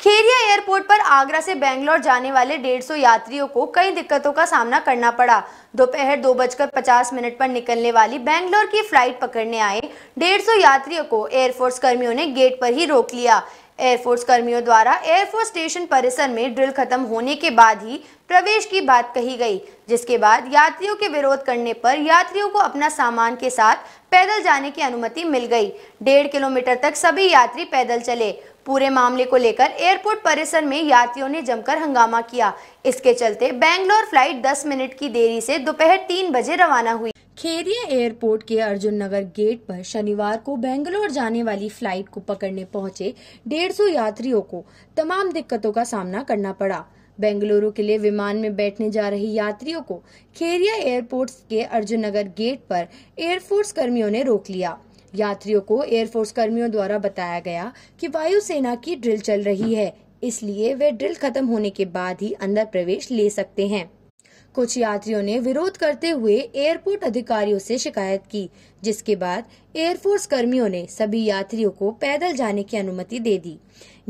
Kheria airport पर आगरा से बेंगलोर जाने वाले 150 यात्रियों को कई दिक्कतों का सामना करना पड़ा दोपहर दो, बजकर पचास मिनट पर निकलने वाली बेंगलोर की फ्लाइट पकड़ने आए 150 यात्रियों को एयरफोर्स कर्मियों ने गेट पर ही रोक लिया एयरफोर्स कर्मियों द्वारा एयरफोर्स स्टेशन परिसर में ड्रिल खत्म होने के बाद ही प्रवेश की बात कही गई जिसके बाद यात्रियों के विरोध करने पर यात्रियों को अपना सामान के साथ पैदल जाने की अनुमति मिल गई डेढ़ किलोमीटर तक सभी यात्री पैदल चले पूरे मामले को लेकर एयरपोर्ट परिसर में यात्रियों ने जमकर हंगामा किया इसके चलते बैंगलोर फ्लाइट 10 मिनट की देरी से दोपहर तीन बजे रवाना हुई खेरिया एयरपोर्ट के अर्जुन नगर गेट पर शनिवार को बेंगलोर जाने वाली फ्लाइट को पकड़ने पहुंचे 150 यात्रियों को तमाम दिक्कतों का सामना करना पड़ा बेंगलुरु के लिए विमान में बैठने जा रही यात्रियों को खेरिया एयरपोर्ट के अर्जुन नगर गेट पर एयरफोर्स कर्मियों ने रोक लिया यात्रियों को एयरफोर्स कर्मियों द्वारा बताया गया कि वायुसेना की ड्रिल चल रही है इसलिए वे ड्रिल खत्म होने के बाद ही अंदर प्रवेश ले सकते हैं कुछ यात्रियों ने विरोध करते हुए एयरपोर्ट अधिकारियों से शिकायत की जिसके बाद एयरफोर्स कर्मियों ने सभी यात्रियों को पैदल जाने की अनुमति दे दी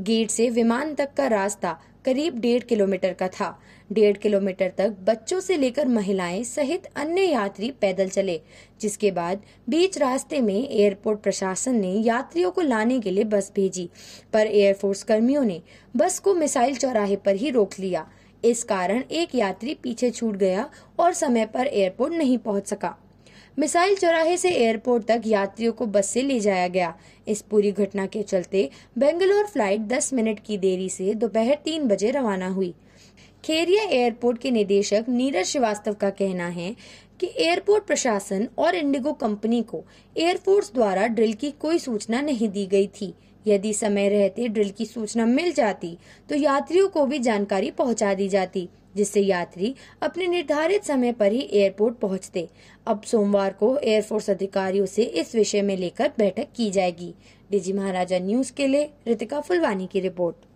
गेट से विमान तक का रास्ता करीब डेढ़ किलोमीटर का था डेढ़ किलोमीटर तक बच्चों से लेकर महिलाएं सहित अन्य यात्री पैदल चले जिसके बाद बीच रास्ते में एयरपोर्ट प्रशासन ने यात्रियों को लाने के लिए बस भेजी पर एयरफोर्स कर्मियों ने बस को मिसाइल चौराहे पर ही रोक लिया इस कारण एक यात्री पीछे छूट गया और समय पर एयरपोर्ट नहीं पहुंच सका मिसाइल चौराहे से एयरपोर्ट तक यात्रियों को बस से ले जाया गया इस पूरी घटना के चलते बेंगलोर फ्लाइट 10 मिनट की देरी से दोपहर तीन बजे रवाना हुई खेरिया एयरपोर्ट के निदेशक नीरज श्रीवास्तव का कहना है कि एयरपोर्ट प्रशासन और इंडिगो कंपनी को एयरफोर्स द्वारा ड्रिल की कोई सूचना नहीं दी गई थी यदि समय रहते ड्रिल की सूचना मिल जाती तो यात्रियों को भी जानकारी पहुंचा दी जाती जिससे यात्री अपने निर्धारित समय पर ही एयरपोर्ट पहुंचते अब सोमवार को एयरफोर्स अधिकारियों से इस विषय में लेकर बैठक की जाएगी डीजी महाराजा न्यूज के लिए रितिका फुलवानी की रिपोर्ट